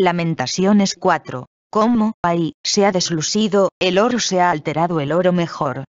Lamentaciones 4. Cómo, ahí se ha deslucido, el oro se ha alterado el oro mejor.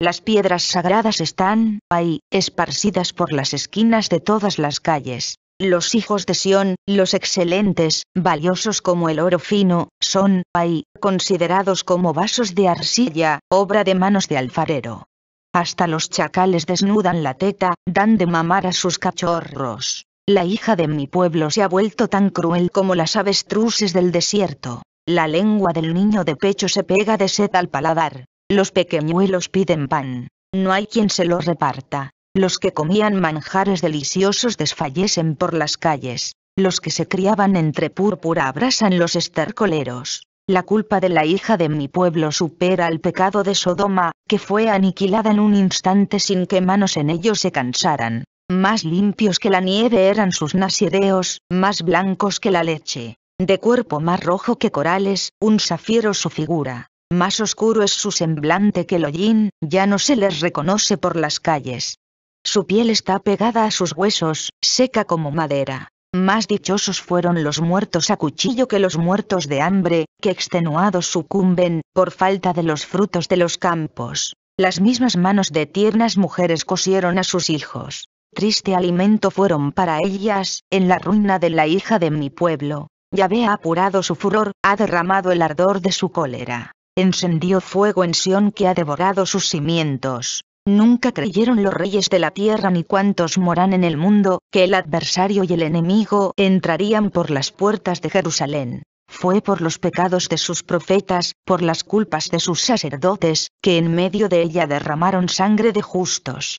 Las piedras sagradas están ahí, esparcidas por las esquinas de todas las calles. Los hijos de Sión, los excelentes, valiosos como el oro fino, son, ahí, considerados como vasos de arcilla, obra de manos de alfarero. Hasta los chacales desnudan la teta, dan de mamar a sus cachorros. La hija de mi pueblo se ha vuelto tan cruel como las avestruces del desierto. La lengua del niño de pecho se pega de sed al paladar. Los pequeñuelos piden pan. No hay quien se lo reparta. Los que comían manjares deliciosos desfallecen por las calles. Los que se criaban entre púrpura abrasan los estercoleros. La culpa de la hija de mi pueblo supera al pecado de Sodoma, que fue aniquilada en un instante sin que manos en ello se cansaran. Más limpios que la nieve eran sus nasideos, más blancos que la leche. De cuerpo más rojo que corales, un zafiro su figura. Más oscuro es su semblante que el hollín, ya no se les reconoce por las calles. Su piel está pegada a sus huesos, seca como madera. Más dichosos fueron los muertos a cuchillo que los muertos de hambre, que extenuados sucumben, por falta de los frutos de los campos. Las mismas manos de tiernas mujeres cosieron a sus hijos triste alimento fueron para ellas, en la ruina de la hija de mi pueblo. Yahvé ha apurado su furor, ha derramado el ardor de su cólera. Encendió fuego en Sión que ha devorado sus cimientos. Nunca creyeron los reyes de la tierra ni cuantos moran en el mundo, que el adversario y el enemigo entrarían por las puertas de Jerusalén. Fue por los pecados de sus profetas, por las culpas de sus sacerdotes, que en medio de ella derramaron sangre de justos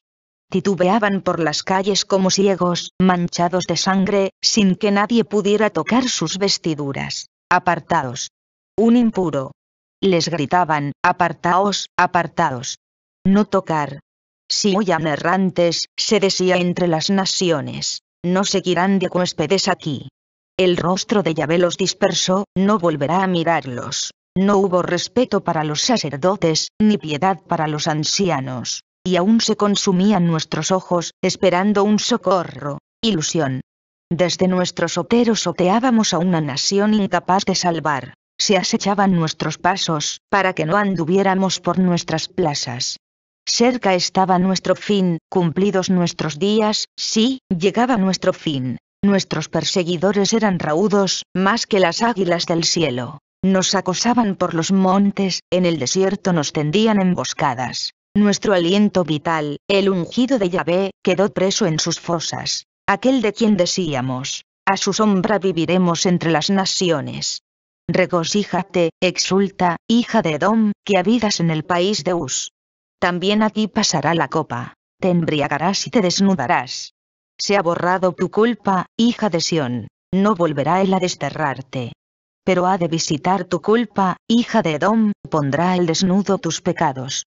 titubeaban por las calles como ciegos, manchados de sangre, sin que nadie pudiera tocar sus vestiduras. apartados. Un impuro. Les gritaban, apartaos, apartaos. No tocar. Si huyan errantes, se decía entre las naciones, no seguirán de huéspedes aquí. El rostro de Yahvé dispersó, no volverá a mirarlos. No hubo respeto para los sacerdotes, ni piedad para los ancianos y aún se consumían nuestros ojos, esperando un socorro, ilusión. Desde nuestros soteros oteábamos a una nación incapaz de salvar, se acechaban nuestros pasos, para que no anduviéramos por nuestras plazas. Cerca estaba nuestro fin, cumplidos nuestros días, sí, llegaba nuestro fin. Nuestros perseguidores eran raudos, más que las águilas del cielo. Nos acosaban por los montes, en el desierto nos tendían emboscadas nuestro aliento vital, el ungido de Yahvé, quedó preso en sus fosas, aquel de quien decíamos, a su sombra viviremos entre las naciones. Regocíjate, exulta, hija de Edom, que habidas en el país de Us. También aquí pasará la copa, te embriagarás y te desnudarás. Se ha borrado tu culpa, hija de Sión, no volverá él a desterrarte. Pero ha de visitar tu culpa, hija de Edom, pondrá el desnudo tus pecados.